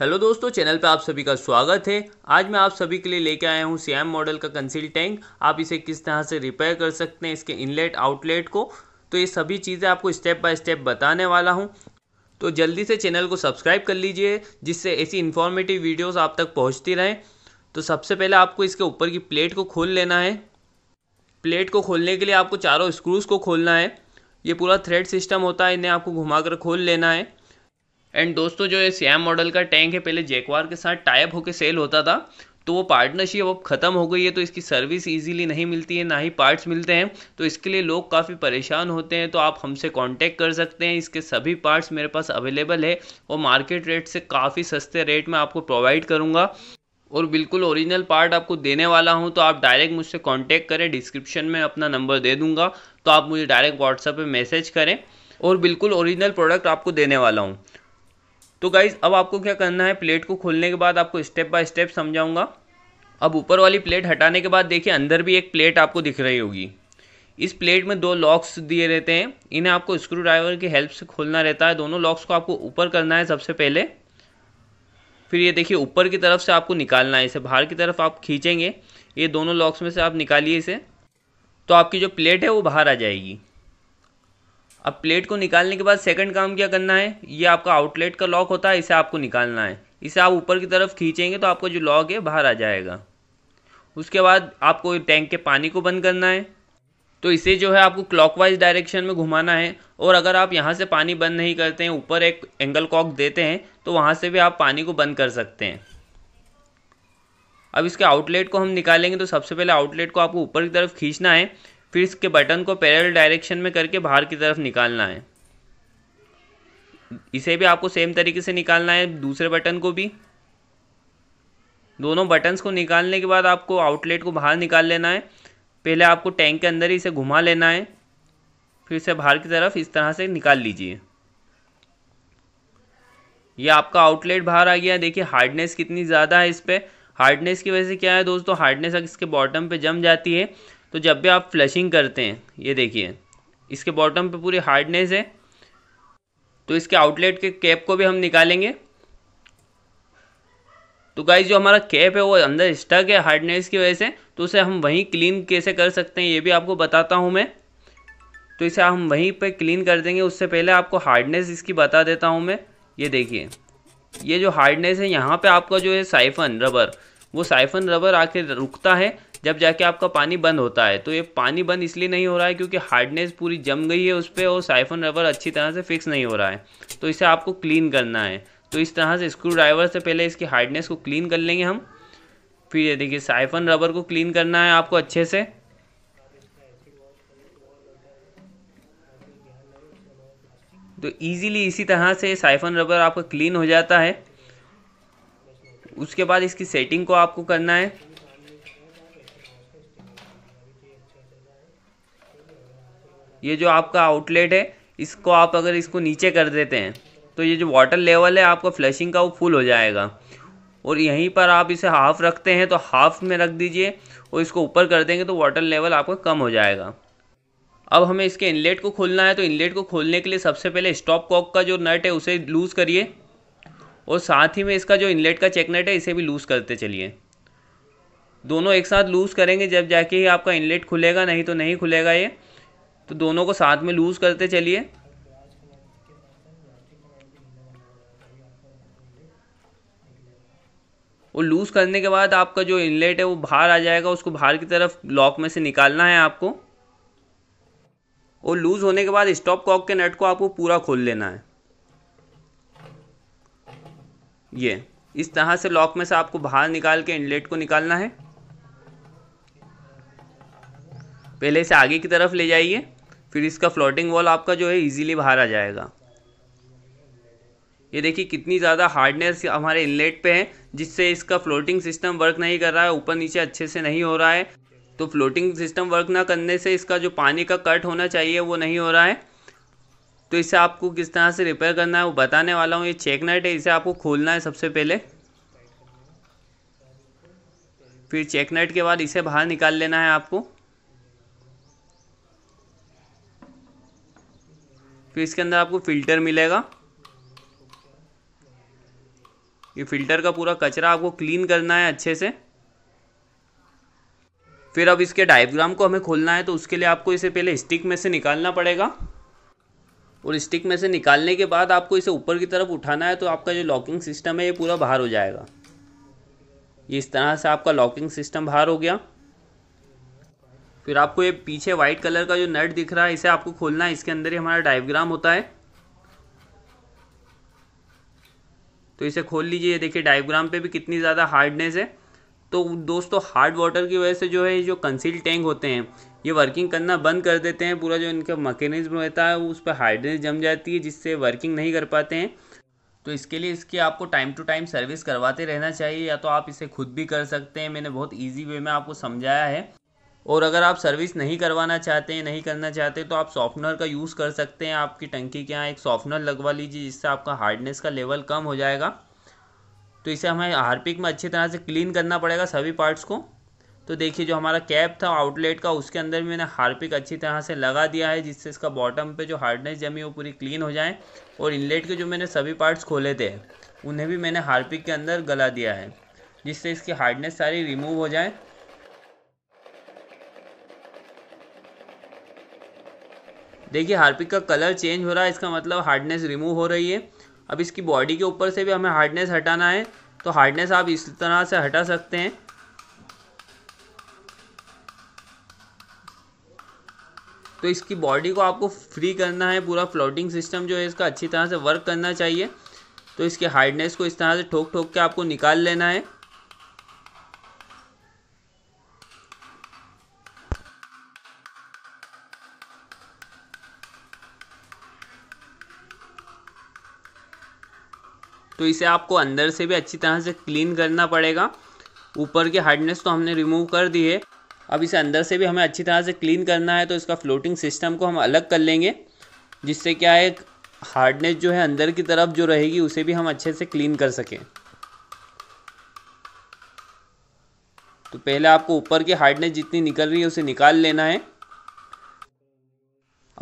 hello दोस्तों channel पे आप सभी का स्वागत है आज मैं आप सभी के लिए लेके आया हूँ सियाम मॉडल का कंसील टैंक आप इसे किस तरह से रिपेयर कर सकते हैं इसके इनलेट आउटलेट को तो ये सभी चीज़ें आपको स्टेप बाय स्टेप बताने वाला हूँ तो जल्दी से चैनल को सब्सक्राइब कर लीजिए जिससे ऐसी इन्फॉर्मेटिव वीडियोज़ आप तक पहुँचती रहें तो सबसे पहले आपको इसके ऊपर की प्लेट को खोल लेना है प्लेट को खोलने के लिए आपको चारों स्क्रूज़ को खोलना है ये पूरा थ्रेड सिस्टम होता है इन्हें आपको घुमा खोल लेना है एंड दोस्तों जो ये सियाम मॉडल का टैंक है पहले जैकवार के साथ टाइप होकर सेल होता था तो वो पार्टनरशिप अब ख़त्म हो गई है तो इसकी सर्विस इजीली नहीं मिलती है ना ही पार्ट्स मिलते हैं तो इसके लिए लोग काफ़ी परेशान होते हैं तो आप हमसे कांटेक्ट कर सकते हैं इसके सभी पार्ट्स मेरे पास अवेलेबल है और मार्केट रेट से काफ़ी सस्ते रेट में आपको प्रोवाइड करूँगा और बिल्कुल ओरिजिनल पार्ट आपको देने वाला हूँ तो आप डायरेक्ट मुझसे कांटेक्ट करें डिस्क्रिप्शन में अपना नंबर दे दूँगा तो आप मुझे डायरेक्ट व्हाट्सएप पे मैसेज करें और बिल्कुल ओरिजिनल प्रोडक्ट आपको देने वाला हूँ तो गाइज़ अब आपको क्या करना है प्लेट को खोलने के बाद आपको स्टेप बाय स्टेप समझाऊंगा अब ऊपर वाली प्लेट हटाने के बाद देखिए अंदर भी एक प्लेट आपको दिख रही होगी इस प्लेट में दो लॉक्स दिए रहते हैं इन्हें आपको स्क्रू ड्राइवर की हेल्प से खोलना रहता है दोनों लॉक्स को आपको ऊपर करना है सबसे पहले फिर ये देखिए ऊपर की तरफ से आपको निकालना है इसे बाहर की तरफ आप खींचेंगे ये दोनों लॉक्स में से आप निकालिए इसे तो आपकी जो प्लेट है वो बाहर आ जाएगी अब प्लेट को निकालने के बाद सेकंड काम क्या करना है ये आपका आउटलेट का लॉक होता है इसे आपको निकालना है इसे आप ऊपर की तरफ खींचेंगे तो आपका जो लॉक है बाहर आ जाएगा उसके बाद आपको टैंक के पानी को बंद करना है तो इसे जो है आपको क्लॉकवाइज डायरेक्शन में घुमाना है और अगर आप यहाँ से पानी बंद नहीं करते हैं ऊपर एक एंगल कॉक देते हैं तो वहाँ से भी आप पानी को बंद कर सकते हैं अब इसके आउटलेट को हम निकालेंगे तो सबसे पहले आउटलेट को आपको ऊपर की तरफ खींचना है फिर इसके बटन को पैरेलल डायरेक्शन में करके बाहर की तरफ निकालना है इसे भी आपको सेम तरीके से निकालना है दूसरे बटन को भी दोनों बटन्स को निकालने के बाद आपको आउटलेट को बाहर निकाल लेना है पहले आपको टैंक के अंदर ही इसे घुमा लेना है फिर इसे बाहर की तरफ इस तरह से निकाल लीजिए यह आपका आउटलेट बाहर आ गया देखिए हार्डनेस कितनी ज़्यादा है इस पर हार्डनेस की वजह से क्या है दोस्तों हार्डनेस अगर इसके बॉटम पे जम जाती है तो जब भी आप फ्लशिंग करते हैं ये देखिए इसके बॉटम पे पूरी हार्डनेस है तो इसके आउटलेट के कैप को भी हम निकालेंगे तो गाइज जो हमारा कैप है वो अंदर स्टक है हार्डनेस की वजह से तो उसे हम वहीं क्लीन कैसे कर सकते हैं ये भी आपको बताता हूँ मैं तो इसे हम वहीं पे क्लीन कर देंगे उससे पहले आपको हार्डनेस इसकी बता देता हूँ मैं ये देखिए ये जो हार्डनेस है यहाँ पे आपका जो है साइफन रबर वो साइफन रबर आके रुकता है जब जाके आपका पानी बंद होता है तो ये पानी बंद इसलिए नहीं हो रहा है क्योंकि हार्डनेस पूरी जम गई है उस पर और साइफन रबर अच्छी तरह से फिक्स नहीं हो रहा है तो इसे आपको क्लीन करना है तो इस तरह से स्क्रू ड्राइवर से पहले इसकी हार्डनेस को क्लीन कर लेंगे हम फिर ये देखिए साइफन रबर को क्लीन करना है आपको अच्छे से तो इजीली इसी तरह से साइफन रबर आपका क्लीन हो जाता है उसके बाद इसकी सेटिंग को आपको करना है ये जो आपका आउटलेट है इसको आप अगर इसको नीचे कर देते हैं तो ये जो वाटर लेवल है आपका फ्लशिंग का वो फुल हो जाएगा और यहीं पर आप इसे हाफ़ रखते हैं तो हाफ़ में रख दीजिए और इसको ऊपर कर देंगे तो वाटर लेवल आपका कम हो जाएगा अब हमें इसके इनलेट को खोलना है तो इनलेट को खोलने के लिए सबसे पहले स्टॉप कॉक का जो नट है उसे लूज़ करिए और साथ ही में इसका जो इनलेट का चेक नट है इसे भी लूज़ करते चलिए दोनों एक साथ लूज़ करेंगे जब जाके ही आपका इनलेट खुलेगा नहीं तो नहीं खुलेगा ये तो दोनों को साथ में लूज़ करते चलिए और लूज़ करने के बाद आपका जो इनलेट है वो बाहर आ जाएगा उसको बाहर की तरफ लॉक में से निकालना है आपको और लूज़ होने के बाद स्टॉप कॉक के नट को आपको पूरा खोल लेना है ये इस तरह से लॉक में से आपको बाहर निकाल के इनलेट को निकालना है पहले इसे आगे की तरफ ले जाइए फिर इसका फ्लोटिंग वॉल आपका जो है इजीली बाहर आ जाएगा ये देखिए कितनी ज़्यादा हार्डनेस हमारे इनलेट पे है जिससे इसका फ्लोटिंग सिस्टम वर्क नहीं कर रहा है ऊपर नीचे अच्छे से नहीं हो रहा है तो फ्लोटिंग सिस्टम वर्क ना करने से इसका जो पानी का कट होना चाहिए वो नहीं हो रहा है तो इसे आपको किस तरह से रिपेयर करना है वो बताने वाला हूँ ये चेक नट है इसे आपको खोलना है सबसे पहले फिर चेक नट के बाद इसे बाहर निकाल लेना है आपको फिर इसके अंदर आपको फ़िल्टर मिलेगा ये फ़िल्टर का पूरा कचरा आपको क्लीन करना है अच्छे से फिर अब इसके डायग्राम को हमें खोलना है तो उसके लिए आपको इसे पहले स्टिक में से निकालना पड़ेगा और स्टिक में से निकालने के बाद आपको इसे ऊपर की तरफ उठाना है तो आपका जो लॉकिंग सिस्टम है ये पूरा बाहर हो जाएगा ये इस तरह से आपका लॉकिंग सिस्टम बाहर हो गया फिर आपको ये पीछे वाइट कलर का जो नट दिख रहा है इसे आपको खोलना है इसके अंदर ही हमारा डायग्राम होता है तो इसे खोल लीजिए ये देखिए डायग्राम पे भी कितनी ज़्यादा हार्डनेस है तो दोस्तों हार्ड वाटर की वजह से जो है जो कंसील टैंक होते हैं ये वर्किंग करना बंद कर देते हैं पूरा जो इनका मकेनिज्म रहता है उस पर हार्डनेस जम जाती है जिससे वर्किंग नहीं कर पाते हैं तो इसके लिए इसकी आपको टाइम टू टाइम सर्विस करवाते रहना चाहिए या तो आप इसे खुद भी कर सकते हैं मैंने बहुत ईजी वे में आपको समझाया है और अगर आप सर्विस नहीं करवाना चाहते हैं नहीं करना चाहते तो आप सॉफ्टनर का यूज़ कर सकते हैं आपकी टंकी के यहाँ एक सॉफ्टनर लगवा लीजिए जिससे आपका हार्डनेस का लेवल कम हो जाएगा तो इसे हमें हार्पिक में अच्छी तरह से क्लीन करना पड़ेगा सभी पार्ट्स को तो देखिए जो हमारा कैप था आउटलेट का उसके अंदर भी मैंने हार्पिक अच्छी तरह से लगा दिया है जिससे इसका बॉटम पे जो हार्डनेस जमी वो पूरी क्लीन हो जाए और इनलेट के जो मैंने सभी पार्ट्स खोले थे उन्हें भी मैंने हार्पिक के अंदर गला दिया है जिससे इसकी हार्डनेस सारी रिमूव हो जाए देखिए हार्पिक का कलर चेंज हो रहा है इसका मतलब हार्डनेस रिमूव हो रही है अब इसकी बॉडी के ऊपर से भी हमें हार्डनेस हटाना है तो हार्डनेस आप इस तरह से हटा सकते हैं तो इसकी बॉडी को आपको फ्री करना है पूरा फ्लोटिंग सिस्टम जो है इसका अच्छी तरह से वर्क करना चाहिए तो इसके हार्डनेस को इस तरह से ठोक ठोक के आपको निकाल लेना है तो इसे आपको अंदर से भी अच्छी तरह से क्लीन करना पड़ेगा ऊपर की हार्डनेस तो हमने रिमूव कर दी है अब इसे अंदर से भी हमें अच्छी तरह से क्लीन करना है तो इसका फ्लोटिंग सिस्टम को हम अलग कर लेंगे जिससे क्या है हार्डनेस जो है अंदर की तरफ जो रहेगी उसे भी हम अच्छे से क्लीन कर सकें तो पहले आपको ऊपर की हार्डनेस जितनी निकल रही है उसे निकाल लेना है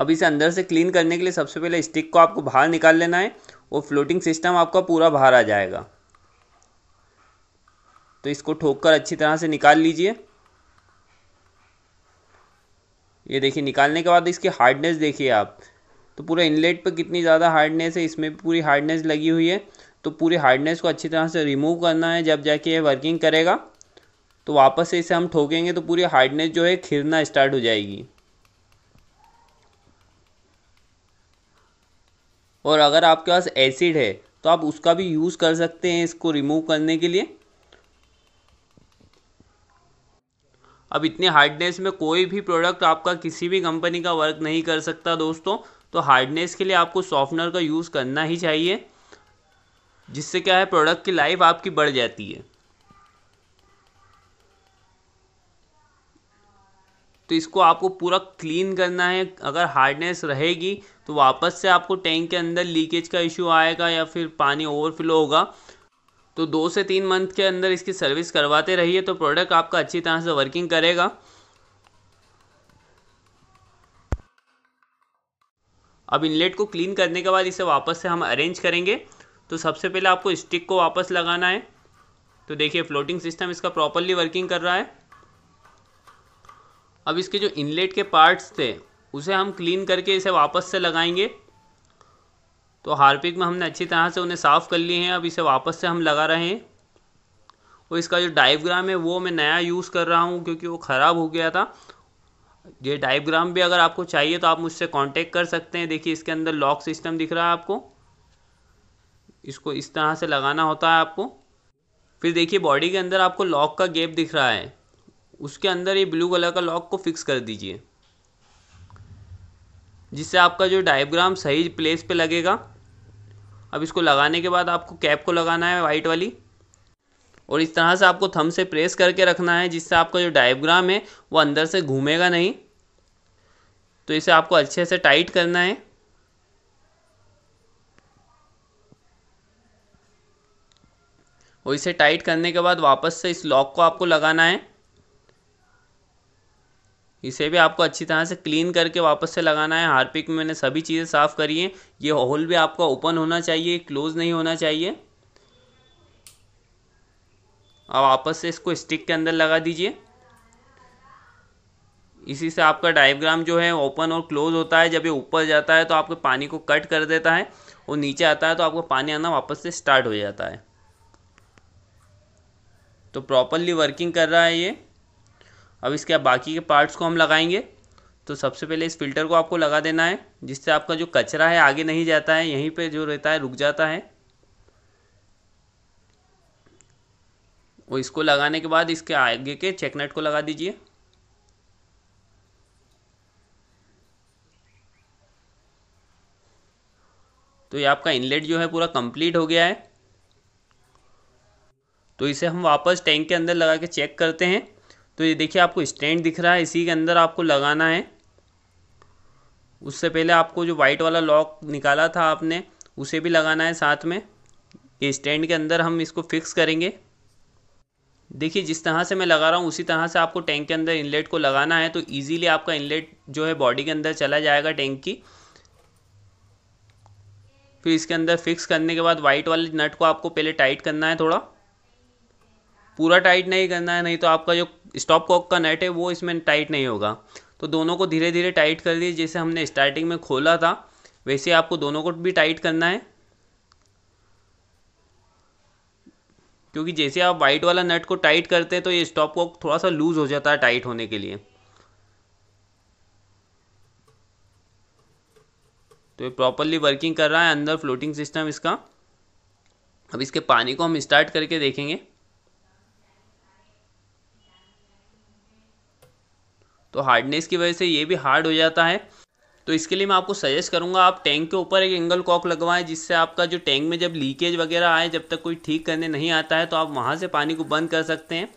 अब इसे अंदर से क्लीन करने के लिए सबसे पहले स्टिक को आपको बाहर निकाल लेना है वो फ्लोटिंग सिस्टम आपका पूरा बाहर आ जाएगा तो इसको ठोक कर अच्छी तरह से निकाल लीजिए ये देखिए निकालने के बाद इसकी हार्डनेस देखिए आप तो पूरा इनलेट पर कितनी ज़्यादा हार्डनेस है इसमें पूरी हार्डनेस लगी हुई है तो पूरी हार्डनेस को अच्छी तरह से रिमूव करना है जब जाके ये वर्किंग करेगा तो वापस से इसे हम ठोकेंगे तो पूरी हार्डनेस जो है खिरना स्टार्ट हो जाएगी और अगर आपके पास एसिड है तो आप उसका भी यूज़ कर सकते हैं इसको रिमूव करने के लिए अब इतने हार्डनेस में कोई भी प्रोडक्ट आपका किसी भी कंपनी का वर्क नहीं कर सकता दोस्तों तो हार्डनेस के लिए आपको सॉफ्टनर का यूज़ करना ही चाहिए जिससे क्या है प्रोडक्ट की लाइफ आपकी बढ़ जाती है तो इसको आपको पूरा क्लीन करना है अगर हार्डनेस रहेगी तो वापस से आपको टैंक के अंदर लीकेज का इशू आएगा या फिर पानी ओवरफ्लो होगा तो दो से तीन मंथ के अंदर इसकी सर्विस करवाते रहिए तो प्रोडक्ट आपका अच्छी तरह से वर्किंग करेगा अब इनलेट को क्लीन करने के बाद इसे वापस से हम अरेंज करेंगे तो सबसे पहले आपको स्टिक को वापस लगाना है तो देखिए फ्लोटिंग सिस्टम इसका प्रॉपरली वर्किंग कर रहा है अब इसके जो इनलेट के पार्ट्स थे उसे हम क्लीन करके इसे वापस से लगाएंगे तो हार्पिक में हमने अच्छी तरह से उन्हें साफ़ कर लिए हैं अब इसे वापस से हम लगा रहे हैं और इसका जो डाइवग्राम है वो मैं नया यूज़ कर रहा हूँ क्योंकि वो ख़राब हो गया था ये डाइवग्राम भी अगर आपको चाहिए तो आप मुझसे कांटेक्ट कर सकते हैं देखिए इसके अंदर लॉक सिस्टम दिख रहा है आपको इसको इस तरह से लगाना होता है आपको फिर देखिए बॉडी के अंदर आपको लॉक का गेप दिख रहा है उसके अंदर ये ब्लू कलर का लॉक को फिक्स कर दीजिए जिससे आपका जो डायग्राम सही प्लेस पे लगेगा अब इसको लगाने के बाद आपको कैप को लगाना है वाइट वाली और इस तरह से आपको थम से प्रेस करके रखना है जिससे आपका जो डायग्राम है वो अंदर से घूमेगा नहीं तो इसे आपको अच्छे से टाइट करना है और इसे टाइट करने के बाद वापस से इस लॉक को आपको लगाना है इसे भी आपको अच्छी तरह से क्लीन करके वापस से लगाना है हारपिक में मैंने सभी चीज़ें साफ़ करी हैं ये होल भी आपका ओपन होना चाहिए क्लोज़ नहीं होना चाहिए अब वापस से इसको स्टिक के अंदर लगा दीजिए इसी से आपका डायग्राम जो है ओपन और क्लोज होता है जब ये ऊपर जाता है तो आपके पानी को कट कर देता है और नीचे आता है तो आपको पानी आना वापस से स्टार्ट हो जाता है तो प्रॉपरली वर्किंग कर रहा है ये अब इसके बाकी के पार्ट्स को हम लगाएंगे तो सबसे पहले इस फिल्टर को आपको लगा देना है जिससे आपका जो कचरा है आगे नहीं जाता है यहीं पे जो रहता है रुक जाता है और इसको लगाने के बाद इसके आगे के चेकनेट को लगा दीजिए तो ये आपका इनलेट जो है पूरा कंप्लीट हो गया है तो इसे हम वापस टैंक के अंदर लगा के चेक करते हैं तो ये देखिए आपको स्टैंड दिख रहा है इसी के अंदर आपको लगाना है उससे पहले आपको जो वाइट वाला लॉक निकाला था आपने उसे भी लगाना है साथ में ये स्टैंड के अंदर हम इसको फिक्स करेंगे देखिए जिस तरह से मैं लगा रहा हूँ उसी तरह से आपको टैंक के अंदर इनलेट को लगाना है तो ईजीली आपका इनलेट जो है बॉडी के अंदर चला जाएगा टैंक की फिर इसके अंदर फिक्स करने के बाद वाइट वाले नट को आपको पहले टाइट करना है थोड़ा पूरा टाइट नहीं करना है नहीं तो आपका जो स्टॉप कॉक का नेट है वो इसमें टाइट नहीं होगा तो दोनों को धीरे धीरे टाइट कर दिए जैसे हमने स्टार्टिंग में खोला था वैसे आपको दोनों को भी टाइट करना है क्योंकि जैसे आप वाइट वाला नट को टाइट करते हैं तो ये स्टॉप कॉक थोड़ा सा लूज़ हो जाता है टाइट होने के लिए तो ये प्रॉपरली वर्किंग कर रहा है अंदर फ्लोटिंग सिस्टम इसका अब इसके पानी को हम स्टार्ट करके देखेंगे तो हार्डनेस की वजह से ये भी हार्ड हो जाता है तो इसके लिए मैं आपको सजेस्ट करूँगा आप टैंक के ऊपर एक एंगल कॉक लगवाएं जिससे आपका जो टैंक में जब लीकेज वगैरह आए जब तक कोई ठीक करने नहीं आता है तो आप वहाँ से पानी को बंद कर सकते हैं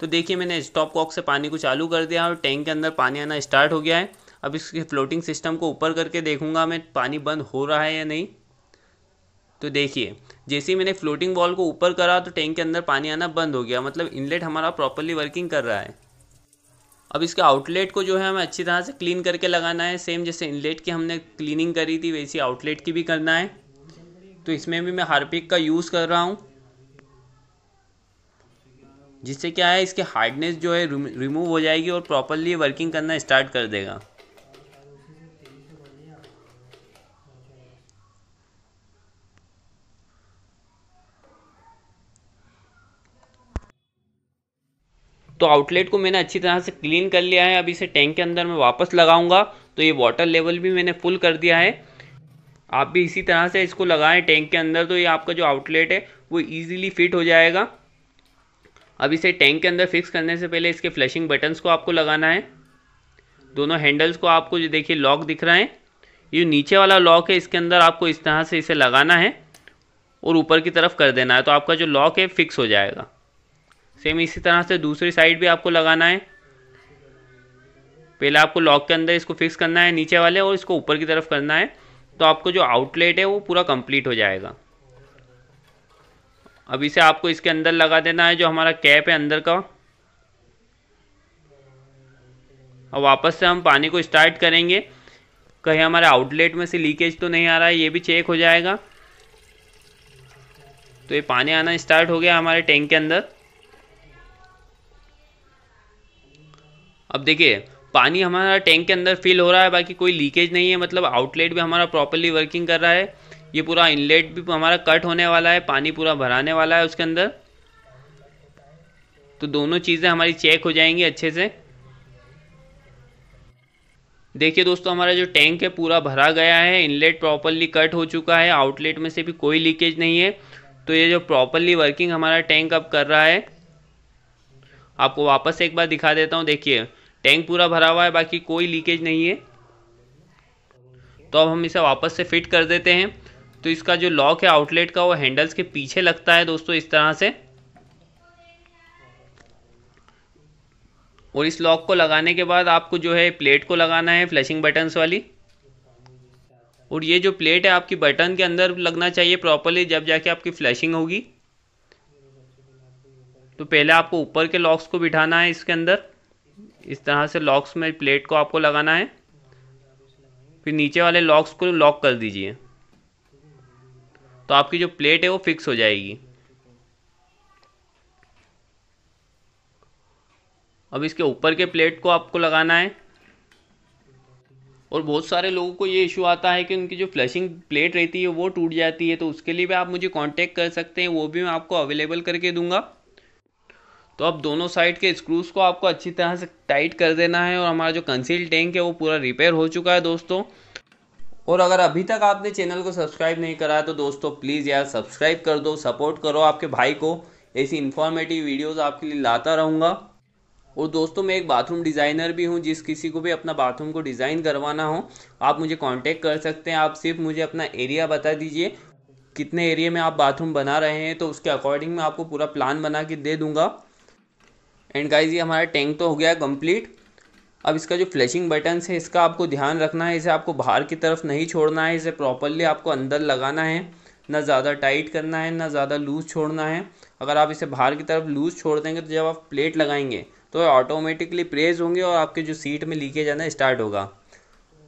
तो देखिए मैंने स्टॉप कॉक से पानी को चालू कर दिया और टैंक के अंदर पानी आना स्टार्ट हो गया है अब इसके फ्लोटिंग सिस्टम को ऊपर करके देखूँगा मैं पानी बंद हो रहा है या नहीं तो देखिए जैसे ही मैंने फ्लोटिंग वॉल को ऊपर करा तो टैंक के अंदर पानी आना बंद हो गया मतलब इनलेट हमारा प्रॉपरली वर्किंग कर रहा है अब इसके आउटलेट को जो है हमें अच्छी तरह से क्लीन करके लगाना है सेम जैसे इनलेट की हमने क्लीनिंग करी थी वैसी आउटलेट की भी करना है तो इसमें भी मैं हार्पिक का यूज़ कर रहा हूँ जिससे क्या है इसके हार्डनेस जो है रिमूव हो जाएगी और प्रॉपरली वर्किंग करना स्टार्ट कर देगा तो आउटलेट को मैंने अच्छी तरह से क्लीन कर लिया है अब इसे टैंक के अंदर मैं वापस लगाऊंगा तो ये वाटर लेवल भी मैंने फुल कर दिया है आप भी इसी तरह से इसको लगाएं टैंक के अंदर तो ये आपका जो आउटलेट है वो ईजिली फिट हो जाएगा अब इसे टैंक के अंदर फिक्स करने से पहले इसके फ्लैशिंग बटन्स को आपको लगाना है दोनों हैंडल्स को आपको जो देखिए लॉक दिख रहा है ये नीचे वाला लॉक है इसके अंदर आपको इस तरह से इसे लगाना है और ऊपर की तरफ कर देना है तो आपका जो लॉक है फिक्स हो जाएगा सेम इसी तरह से दूसरी साइड भी आपको लगाना है पहले आपको लॉक के अंदर इसको फिक्स करना है नीचे वाले और इसको ऊपर की तरफ करना है तो आपको जो आउटलेट है वो पूरा कंप्लीट हो जाएगा अब इसे आपको इसके अंदर लगा देना है जो हमारा कैप है अंदर का अब वापस से हम पानी को स्टार्ट करेंगे कहीं हमारे आउटलेट में से लीकेज तो नहीं आ रहा है ये भी चेक हो जाएगा तो ये पानी आना स्टार्ट हो गया हमारे टैंक के अंदर अब देखिए पानी हमारा टैंक के अंदर फिल हो रहा है बाकी कोई लीकेज नहीं है मतलब आउटलेट भी हमारा प्रॉपरली वर्किंग कर रहा है ये पूरा इनलेट भी हमारा कट होने वाला है पानी पूरा भराने वाला है उसके अंदर तो दोनों चीज़ें हमारी चेक हो जाएंगी अच्छे से देखिए दोस्तों हमारा जो टैंक है पूरा भरा गया है इनलेट प्रॉपरली कट हो चुका है आउटलेट में से भी कोई लीकेज नहीं है तो ये जो प्रॉपरली वर्किंग हमारा टैंक अब कर रहा है आपको वापस एक बार दिखा देता हूँ देखिए टैंक पूरा भरा हुआ है बाकी कोई लीकेज नहीं है तो अब हम इसे वापस से फिट कर देते हैं तो इसका जो लॉक है आउटलेट का वो हैंडल्स के पीछे लगता है दोस्तों इस तरह से और इस लॉक को लगाने के बाद आपको जो है प्लेट को लगाना है फ्लैशिंग बटन्स वाली और ये जो प्लेट है आपकी बटन के अंदर लगना चाहिए प्रॉपरली जब जाके आपकी फ्लैशिंग होगी तो पहले आपको ऊपर के लॉक्स को बिठाना है इसके अंदर इस तरह से लॉक्स में प्लेट को आपको लगाना है फिर नीचे वाले लॉक्स को लॉक कर दीजिए तो आपकी जो प्लेट है वो फिक्स हो जाएगी अब इसके ऊपर के प्लेट को आपको लगाना है और बहुत सारे लोगों को ये इशू आता है कि उनकी जो फ्लशिंग प्लेट रहती है वो टूट जाती है तो उसके लिए भी आप मुझे कांटेक्ट कर सकते हैं वो भी मैं आपको अवेलेबल करके दूंगा तो अब दोनों साइड के स्क्रूज़ को आपको अच्छी तरह से टाइट कर देना है और हमारा जो कंसील टैंक है वो पूरा रिपेयर हो चुका है दोस्तों और अगर अभी तक आपने चैनल को सब्सक्राइब नहीं करा है तो दोस्तों प्लीज़ यार सब्सक्राइब कर दो सपोर्ट करो आपके भाई को ऐसी इन्फॉर्मेटिव वीडियोज़ आपके लिए लाता रहूँगा और दोस्तों मैं एक बाथरूम डिज़ाइनर भी हूँ जिस किसी को भी अपना बाथरूम को डिज़ाइन करवाना हो आप मुझे कॉन्टेक्ट कर सकते हैं आप सिर्फ मुझे अपना एरिया बता दीजिए कितने एरिया में आप बाथरूम बना रहे हैं तो उसके अकॉर्डिंग मैं आपको पूरा प्लान बना के दे दूँगा एंड गाइज ये हमारा टैंक तो हो गया कंप्लीट अब इसका जो फ्लैशिंग बटन्स है इसका आपको ध्यान रखना है इसे आपको बाहर की तरफ नहीं छोड़ना है इसे प्रॉपरली आपको अंदर लगाना है ना ज़्यादा टाइट करना है ना ज़्यादा लूज़ छोड़ना है अगर आप इसे बाहर की तरफ लूज़ छोड़ देंगे तो जब आप प्लेट लगाएंगे तो ऑटोमेटिकली प्रेस होंगे और आपके जो सीट में लीकेज आना स्टार्ट होगा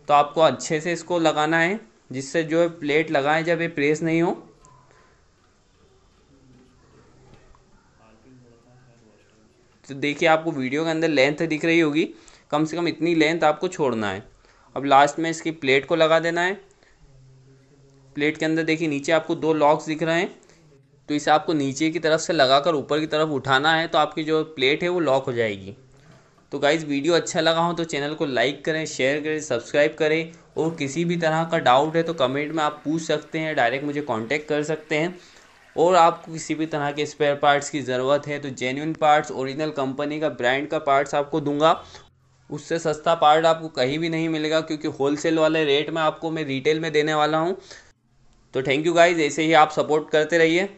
तो आपको अच्छे से इसको लगाना है जिससे जो है प्लेट लगाएं जब ये प्रेस नहीं हो तो देखिए आपको वीडियो के अंदर लेंथ दिख रही होगी कम से कम इतनी लेंथ आपको छोड़ना है अब लास्ट में इसकी प्लेट को लगा देना है प्लेट के अंदर देखिए नीचे आपको दो लॉक्स दिख रहे हैं तो इसे आपको नीचे की तरफ से लगाकर ऊपर की तरफ उठाना है तो आपकी जो प्लेट है वो लॉक हो जाएगी तो गाइज़ वीडियो अच्छा लगा हो तो चैनल को लाइक करें शेयर करें सब्सक्राइब करें और किसी भी तरह का डाउट है तो कमेंट में आप पूछ सकते हैं डायरेक्ट मुझे कॉन्टैक्ट कर सकते हैं और आपको किसी भी तरह के स्पेयर पार्ट्स की ज़रूरत है तो जेन्यून पार्ट्स ओरिजिनल कंपनी का ब्रांड का पार्ट्स आपको दूंगा उससे सस्ता पार्ट आपको कहीं भी नहीं मिलेगा क्योंकि होलसेल वाले रेट में आपको मैं रिटेल में देने वाला हूँ तो थैंक यू गाइज ऐसे ही आप सपोर्ट करते रहिए